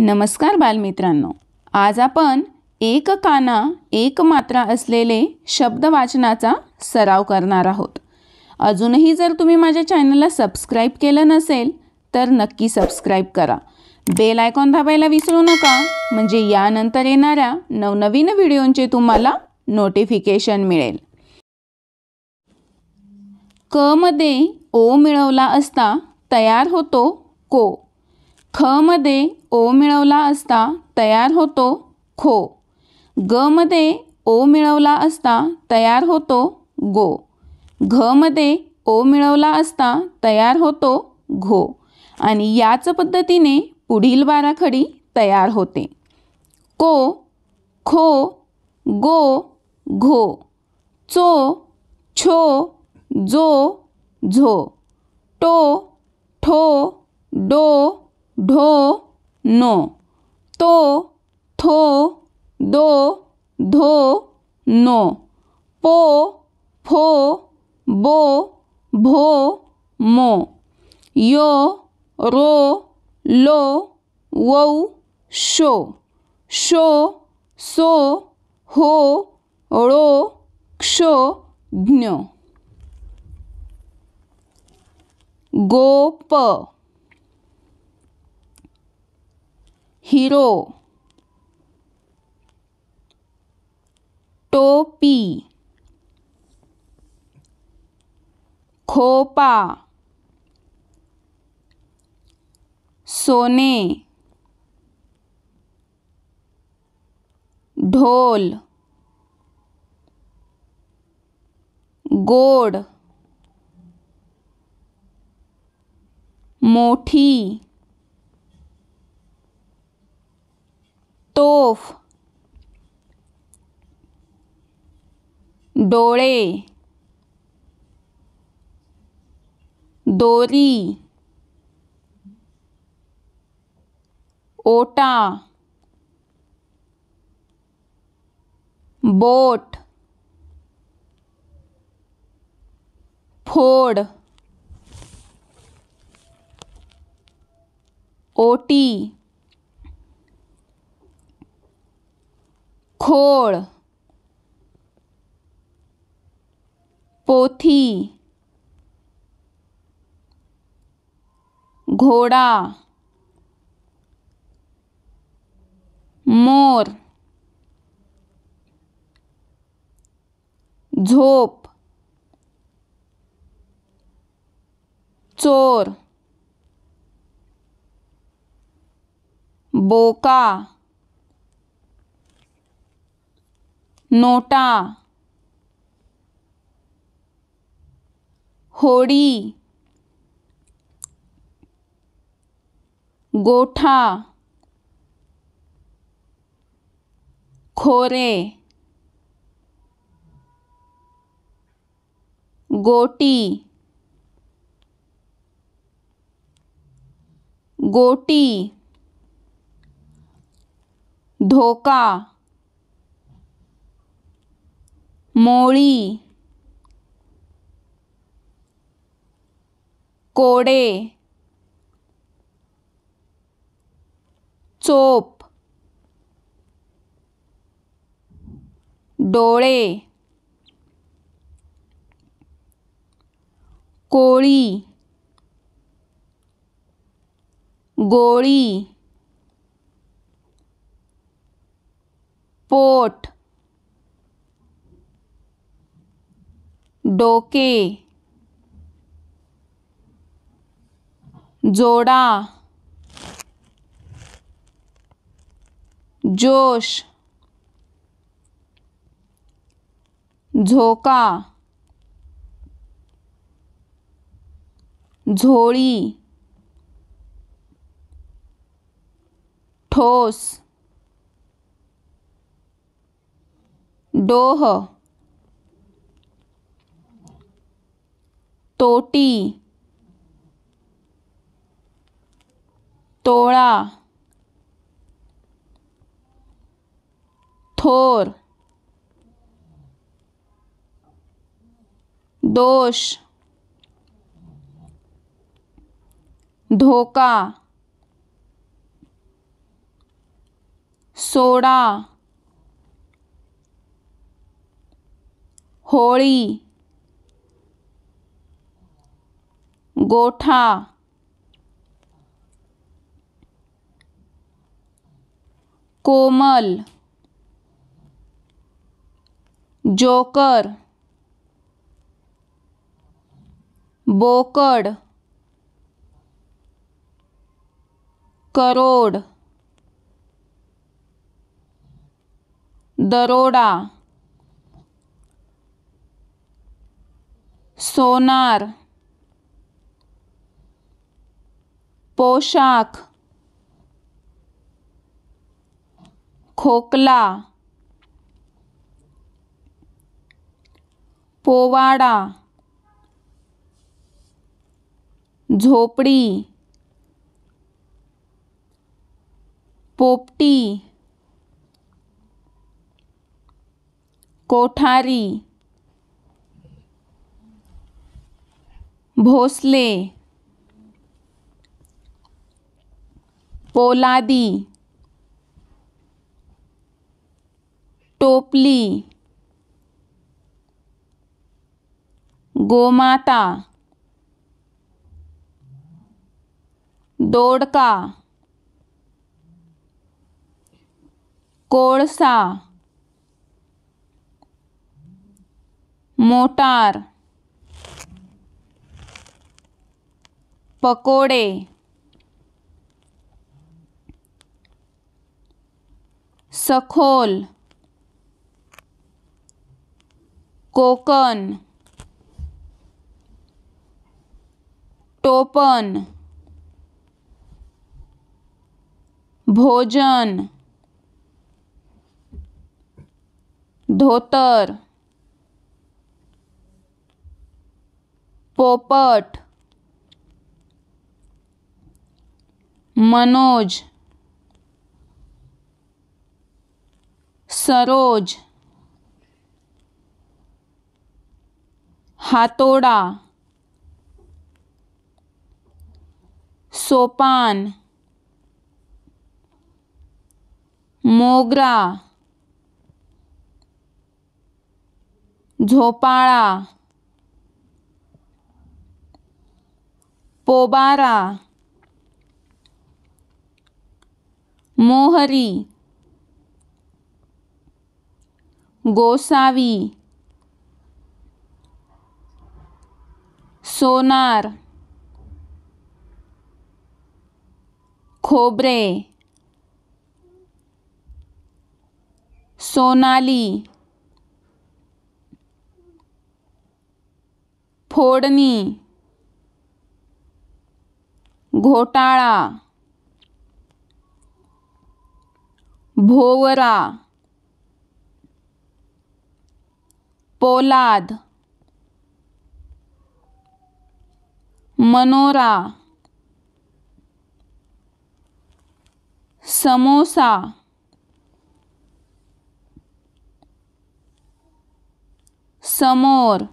नमस्कार बालमित्रांनो आज आपण एक काना एक मात्रा असलेले शब्द वाचनाचा सराव करणार आहोत अजूनही जर तुम्ही माझ्या चॅनलला सबस्क्राईब केलं नसेल तर नक्की सबस्क्राईब करा बेल आयकॉन दाबायला विसरू नका म्हणजे यानंतर येणाऱ्या नवनवीन व्हिडिओंचे तुम्हाला नोटिफिकेशन मिळेल क मध्ये ओ मिळवला असता तयार होतो को ख मध्ये ओ मिळवला असता तयार होतो खो ग मध्ये ओ मिळवला असता तयार होतो गो घ मध्ये ओ मिळवला असता तयार होतो घो आणि याच पद्धतीने पुढील बाराखडी तयार होते को खो गो घो चो छो जो झो टो ठो डो ढो नो तो थो दो धो नो पो फो बो भो मो यो रो लो वो, शो शो सो हो रो, क्षो ज्ञ गोप हीरो टोपी खोपा सोने ढोल गोड़ मोठी तोफ डोले दोरी ओटा बोट फोड़ ओटी खोल पोथी घोड़ा मोर झोप चोर बोका नोटा होड़ी गोठा खोरे गोटी गोटी धोखा मोड़ी कोड़े चोप डोले कोळी गोळी पोट डोके जोड़ा जोश झोका झोली ठोस डोह तोटी तोड़ा थोर दोष धोखा सोडा होली गोठा कोमल जोकर बोकड़ करोड़ दरोड़ा सोनार पोशाक खोकला पोवाड़ा झोपड़ी पोपटी कोठारी भोसले पोलादी टोपली गोमाता दोड़का कोलसा मोटार पकोड़े सखोल कोकन टोपन भोजन धोतर पोपट मनोज सरोज हाथोड़ा सोपान मोगरा झोपाड़ा पोबारा मोहरी गोसावी सोनार खोबरे सोनाली फोड़नी घोटाला भोवरा पोलाद मनोरा समोसा समोर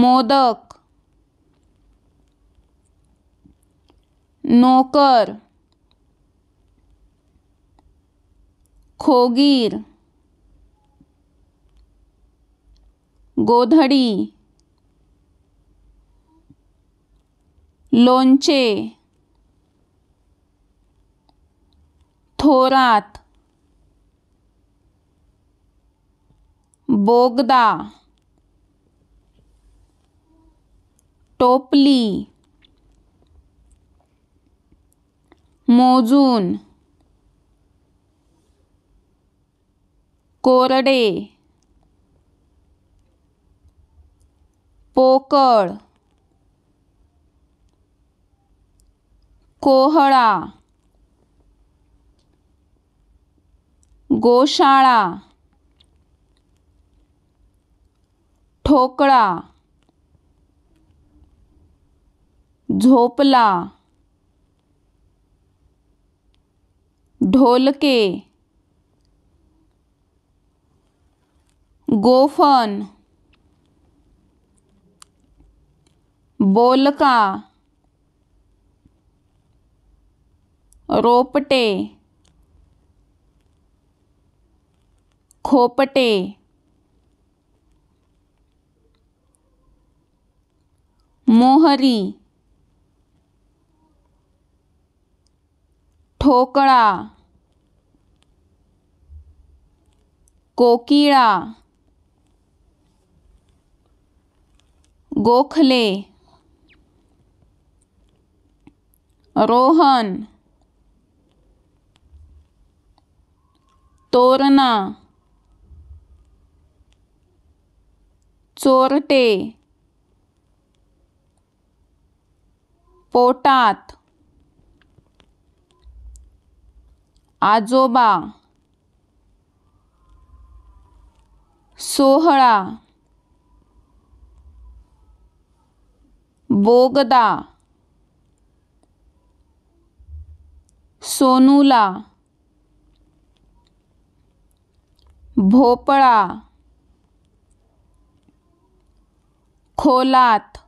मोदक नोकर खोगीर गोधडी लोणचे थोरात बोगदा टोपली मोजून कोरडे पोक कोहड़ा गोशाला ठोकड़ा झोपला ढोलके गोफन बोलका रोपटे खोपटे मोहरी ठोकड़ा कोकीड़ा गोखले रोहन तोरणा चोरटे पोटात आजोबा सोहळा बोगदा सोनूला भोपड़ा खोलात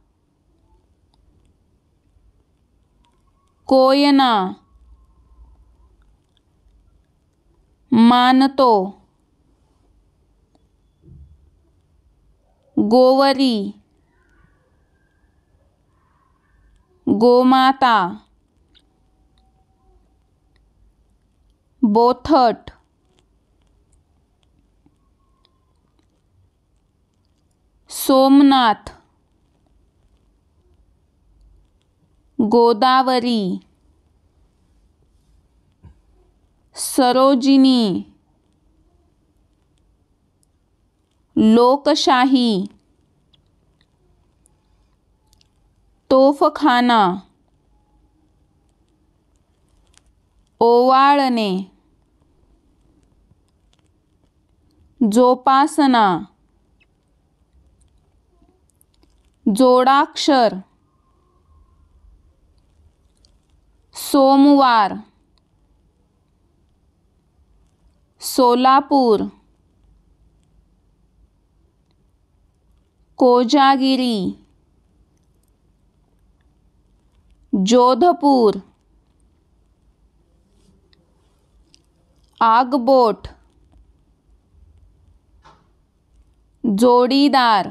कोयना मानतो गोवरी गोमाता बोथट सोमनाथ गोदावरी सरोजिनी लोकशाही तोफखाना ओवाड़ने जोपासना जोडाक्षर सोमवार सोलापुर कोजागिरी जोधपुर आगबोट जोड़ीदार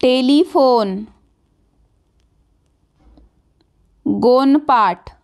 टेलीफोन गोनपाठ